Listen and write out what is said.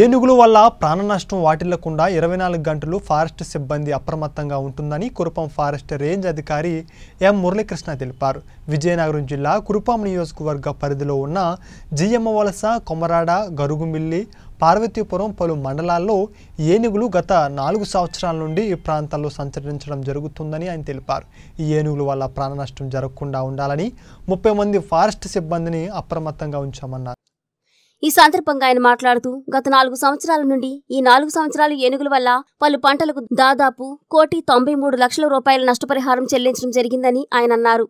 ఏనుగుల వల్ల ప్రాణ నష్టం వాటిల్లకుండా ఇరవై నాలుగు గంటలు ఫారెస్ట్ సిబ్బంది అప్రమత్తంగా ఉంటుందని కురుపం ఫారెస్ట్ రేంజ్ అధికారి ఎం మురళీకృష్ణ తెలిపారు విజయనగరం జిల్లా కురుపాం నియోజకవర్గ పరిధిలో ఉన్న జిఎమ్మ వలస కొమరాడ గరుగుమిల్లి పార్వతీపురం పలు మండలాల్లో ఏనుగులు గత నాలుగు సంవత్సరాల నుండి ఈ ప్రాంతాల్లో సంచరించడం జరుగుతుందని ఆయన తెలిపారు ఈ ఏనుగుల వల్ల ప్రాణ నష్టం జరగకుండా ఉండాలని ముప్పై మంది ఫారెస్ట్ సిబ్బందిని అప్రమత్తంగా ఉంచామన్నారు ఈ సందర్భంగా ఆయన మాట్లాడుతూ గత నాలుగు సంవత్సరాల నుండి ఈ నాలుగు సంవత్సరాలు ఏనుగుల వల్ల పలు పంటలకు దాదాపు కోటి తొంభై మూడు లక్షల రూపాయల నష్టపరిహారం చెల్లించడం జరిగిందని ఆయన అన్నారు